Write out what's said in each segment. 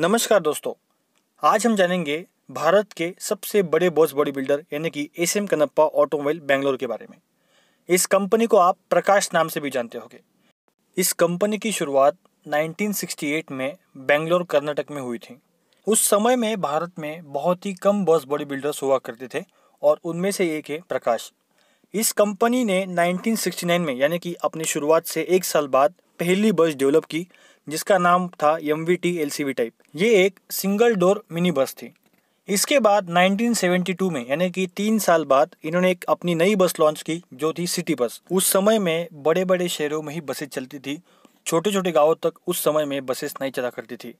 नमस्कार दोस्तों आज हम जानेंगे भारत के सबसे बड़े बॉस बॉडी बिल्डर यानी कि S M Kannappa automobile Bangalore के बारे में इस कंपनी को आप प्रकाश नाम से भी जानते होंगे इस कंपनी की शुरुआत 1968 में बेंगलोर कर्नाटक में हुई थी उस समय में भारत में बहुत ही कम बॉस बॉडी बिल्डर्स हुआ करते थे और उनमें से एक है प्रकाश इस कंपनी ने 1969 में यानी कि अपनी शुरुआत से एक साल बाद पहली बस डेवलप की जिसका नाम था M V T L C V type ये एक सिंगल डोर मिनी बस थी इसके बाद 1972 में यानी कि तीन साल बाद इन्होंने एक अपनी नई बस लॉन्च की जो थी सिटी बस उस समय में बड़े बड़े शहरों में ही बसें चलती थी छोटे छोटे गाँव तक उस समय में बसेस नहीं चला करती थी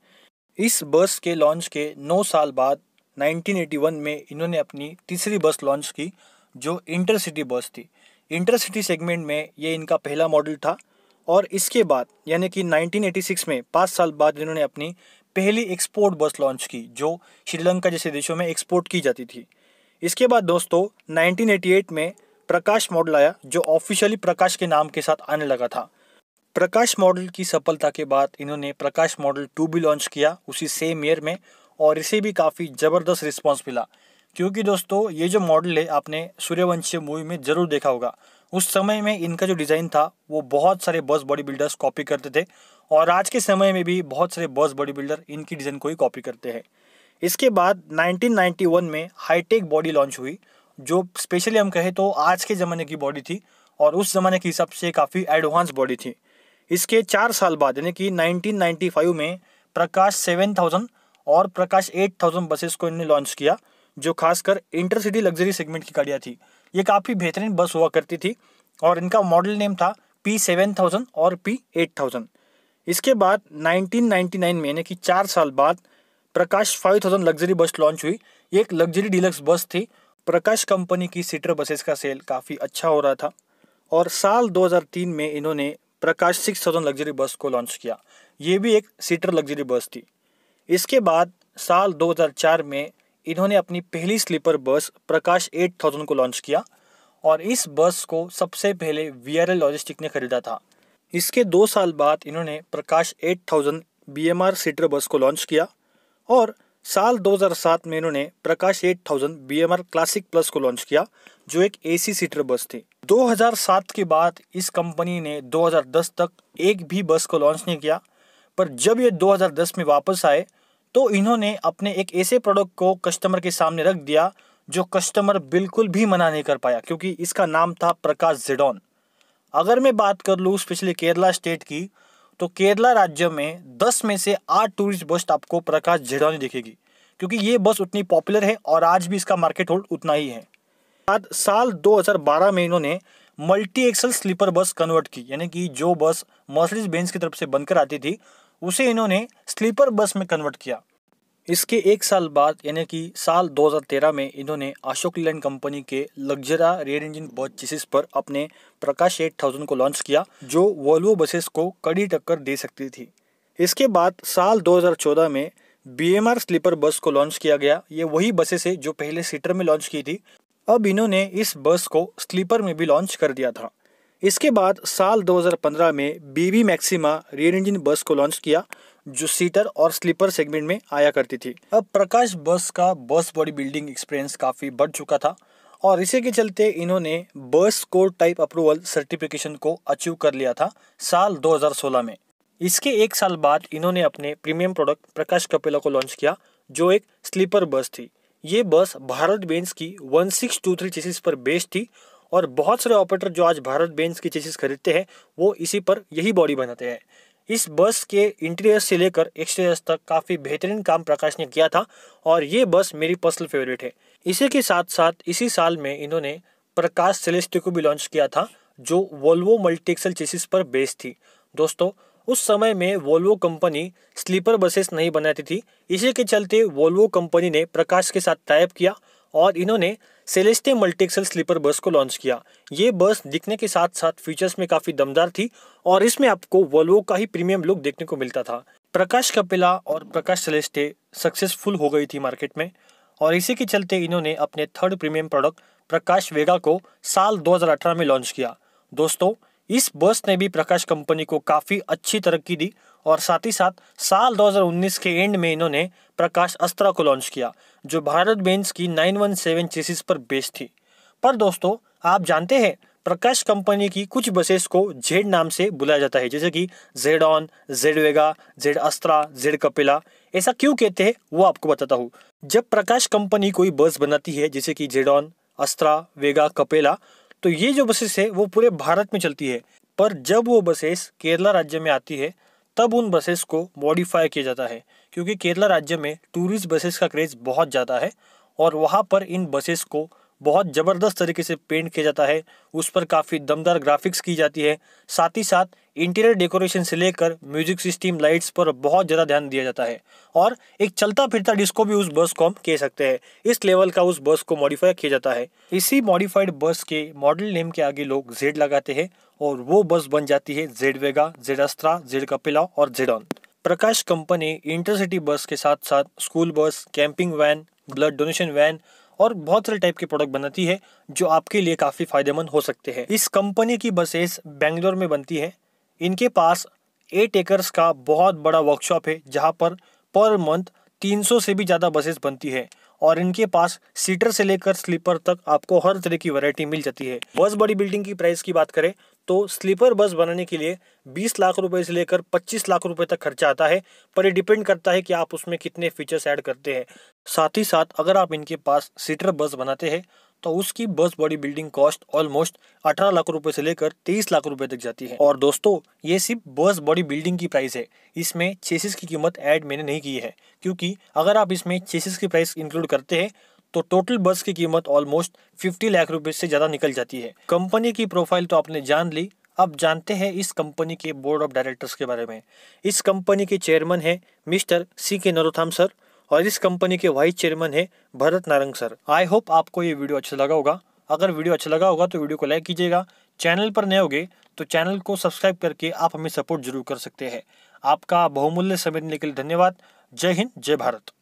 इस बस के लॉन्च के नौ साल बाद 1981 में इन्होंने अपनी तीसरी बस लॉन्च की जो इंटरसिटी बस थी इंटरसिटी सेगमेंट में ये इनका पहला मॉडल था और इसके बाद यानी कि 1986 में पाँच साल बाद इन्होंने अपनी पहली एक्सपोर्ट बस लॉन्च की जो श्रीलंका जैसे देशों में एक्सपोर्ट की जाती थी इसके बाद दोस्तों 1988 में प्रकाश मॉडल आया जो ऑफिशियली प्रकाश के नाम के साथ आने लगा था प्रकाश मॉडल की सफलता के बाद इन्होंने प्रकाश मॉडल टू भी लॉन्च किया उसी सेम ईयर में और इसे भी काफ़ी ज़बरदस्त रिस्पॉन्स मिला क्योंकि दोस्तों ये जो मॉडल है आपने सूर्यवंशी मूवी में ज़रूर देखा होगा उस समय में इनका जो डिज़ाइन था वो बहुत सारे बस बॉडी बिल्डर्स कॉपी करते थे और आज के समय में भी बहुत सारे बस बॉडी बिल्डर इनकी डिज़ाइन को ही कॉपी करते हैं इसके बाद 1991 में हाईटेक बॉडी लॉन्च हुई जो स्पेशली हम कहें तो आज के ज़माने की बॉडी थी और उस ज़माने के हिसाब से काफ़ी एडवांस बॉडी थी इसके चार साल बाद यानी कि नाइनटीन में प्रकाश सेवन और प्रकाश एट बसेस को इन्होंने लॉन्च किया जो खासकर इंटरसिटी लग्जरी सेगमेंट की गाड़ियाँ थी ये काफ़ी बेहतरीन बस हुआ करती थी और इनका मॉडल नेम था पी सेवन थाउजेंड और पी एट थाउजेंड इसके बाद 1999 में यानी कि चार साल बाद प्रकाश 5000 लग्जरी बस लॉन्च हुई ये एक लग्जरी डिलक्स बस थी प्रकाश कंपनी की सीटर बसेस का सेल काफ़ी अच्छा हो रहा था और साल 2003 में इन्होंने प्रकाश थाउजेंड लग्जरी बस को लॉन्च किया ये भी एक सीटर लग्जरी बस थी इसके बाद साल 2004 में इन्होंने अपनी पहली स्लीपर बस प्रकाश 8000 को लॉन्च किया और इस बस को सबसे पहले वी आर लॉजिस्टिक ने खरीदा था इसके दो साल बाद इन्होंने Prakash 8000 thousand B M seater bus को लॉन्च किया और साल 2007 में इन्होंने Prakash 8000 thousand B M classic plus को लॉन्च किया जो एक ए सी सीटर बस थी 2007 के बाद इस कंपनी ने 2010 तक एक भी बस को लॉन्च नहीं किया पर जब ये 2010 में वापस आए तो इन्होंने अपने एक ऐसे प्रोडक्ट को कस्टमर के सामने रख दिया जो कस्टमर बिल्कुल भी मना नहीं कर पाया क्योंकि इसका नाम था प्रकाश जेडॉन अगर मैं बात कर लूँ स्पेशली केरला स्टेट की तो केरला राज्य में 10 में से 8 टूरिस्ट बस आपको प्रकाश जिडोन दिखेगी क्योंकि ये बस उतनी पॉपुलर है और आज भी इसका मार्केट होल्ड उतना ही है बाद साल 2012 में इन्होंने multi axle sleeper bus convert की यानी कि जो बस मर्सडीज बेंस की तरफ से बनकर आती थी उसे इन्होंने स्लीपर बस में कन्वर्ट किया इसके एक साल बाद यानी कि साल 2013 में इन्होंने अशोक लैंड कंपनी के Luxura rear engine bus chassis पर अपने प्रकाश एट थाउजेंड को लॉन्च किया जो वोल्वो बसेस को कड़ी टक्कर दे सकती थी इसके बाद साल 2014 में बी स्लीपर बस को लॉन्च किया गया ये वही बसेस है जो पहले सीटर में लॉन्च की थी अब इन्होंने इस बस को स्लीपर में भी लॉन्च कर दिया था इसके बाद साल 2015 में बीवी मैक्सिमा रियर इंजन बस को लॉन्च किया जो सीटर और स्लीपर सेगमेंट में आया करती थी अब प्रकाश बस का बस बॉडी बिल्डिंग एक्सपीरियंस काफ़ी बढ़ चुका था और इसी के चलते इन्होंने bus code type approval certification को अचीव कर लिया था साल 2016 में इसके एक साल बाद इन्होंने अपने प्रीमियम प्रोडक्ट प्रकाश कपेला को लॉन्च किया जो एक स्लीपर बस थी ये बस भारत बेंस की 1623 सिक्स पर बेस्ड थी और बहुत सारे ऑपरेटर जो आज भारत बेंच की चेसिस खरीदते हैं वो इसी पर यही बॉडी बनाते हैं इस बस के इंटीरियर से लेकर एक्सटीरियर तक काफ़ी बेहतरीन काम प्रकाश ने किया था और ये बस मेरी पर्सनल फेवरेट है इसी के साथ साथ इसी साल में इन्होंने प्रकाश सेलेस्टी को भी लॉन्च किया था जो वोल्वो मल्टीक्सल चेसिस पर बेस्ड थी दोस्तों उस समय में वोल्वो कंपनी स्लीपर बसेस नहीं बनाती थी इसी के चलते वोल्वो कंपनी ने प्रकाश के साथ टाइप किया और इन्होंने सेलेस्टे मल्टीक्सल स्लीपर बस को लॉन्च किया ये बस दिखने के साथ साथ फीचर्स में काफ़ी दमदार थी और इसमें आपको वोल्वो का ही प्रीमियम लुक देखने को मिलता था प्रकाश कपिला और प्रकाश सेलेस्टे सक्सेसफुल हो गई थी मार्केट में और इसी के चलते इन्होंने अपने third premium product Prakash Vega को साल दो में लॉन्च किया दोस्तों इस बस ने भी प्रकाश कंपनी को काफ़ी अच्छी तरक्की दी और साथ ही साथ साल 2019 के एंड में इन्होंने प्रकाश अस्त्रा को लॉन्च किया जो भारत बेंस की 917 चेसिस पर बेस्ड थी पर दोस्तों आप जानते हैं प्रकाश कंपनी की कुछ बसेस को जेड नाम से बुलाया जाता है जैसे कि Z on Z Vega Z Astra Z Kapila ऐसा क्यों कहते हैं वो आपको बताता हूँ जब प्रकाश कंपनी कोई बस बनाती है जैसे कि ऑन अस्त्रा वेगा कपेला तो ये जो बसेस है वो पूरे भारत में चलती है पर जब वो बसेस केरला राज्य में आती है तब उन बसेस को मॉडिफाई किया जाता है क्योंकि केरला राज्य में टूरिस्ट बसेस का क्रेज़ बहुत ज़्यादा है और वहाँ पर इन बसेस को बहुत ज़बरदस्त तरीके से पेंट किया जाता है उस पर काफ़ी दमदार ग्राफिक्स की जाती है साथ ही साथ इंटीरियर डेकोरेशन से लेकर म्यूजिक सिस्टम लाइट्स पर बहुत ज़्यादा ध्यान दिया जाता है और एक चलता फिरता डिस्को भी उस बस को हम कह सकते हैं इस लेवल का उस बस को मॉडिफाई किया जाता है इसी मॉडिफाइड बस के मॉडल नेम के आगे लोग जेड लगाते हैं और वो बस बन जाती है Z Vega Z Astra Z Kapila और Z on Prakash company intercity bus के साथ साथ school bus camping van blood donation van और बहुत सारे टाइप के प्रोडक्ट बनाती है जो आपके लिए काफ़ी फायदेमंद हो सकते हैं इस कंपनी की बसेस बेंगलोर में बनती है इनके पास एट एकर्स का बहुत बड़ा वर्कशॉप है जहाँ पर पर मंथ 300 से भी ज़्यादा बसेस बनती है और इनके पास सीटर से लेकर स्लीपर तक आपको हर तरह की वैरायटी मिल जाती है बस बड़ी बिल्डिंग की प्राइस की बात करें तो स्लीपर बस बनाने के लिए 20 लाख रुपए से लेकर 25 लाख रुपए तक खर्चा आता है पर ये डिपेंड करता है कि आप उसमें कितने फीचर्स ऐड करते हैं साथ ही साथ अगर आप इनके पास सीटर बस बनाते हैं तो उसकी bus body building cost almost 18 lakh रुपए से लेकर 23 लाख रुपए तक जाती है और दोस्तों ये सिर्फ बस बॉडी बिल्डिंग की प्राइस है इसमें चेसिस की कीमत ऐड मैंने नहीं की है क्योंकि अगर आप इसमें चेसिस की प्राइस इंक्लूड करते हैं तो टोटल बस की कीमत ऑलमोस्ट फिफ्टी लाख रुपए से ज़्यादा निकल जाती है कंपनी की प्रोफाइल तो आपने जान ली अब जानते हैं इस कंपनी के बोर्ड ऑफ डायरेक्टर्स के बारे में इस कंपनी के चेयरमैन है मिस्टर सी के नरोथाम सर और इस कंपनी के वाइस चेयरमैन है Bharat Narang sir I hope आपको ये वीडियो अच्छा लगा होगा अगर वीडियो अच्छा लगा होगा तो वीडियो को लाइक कीजिएगा चैनल पर नए होगे तो चैनल को सब्सक्राइब करके आप हमें सपोर्ट जरूर कर सकते हैं आपका बहुमूल्य समय देने के लिए धन्यवाद जय हिंद जय भारत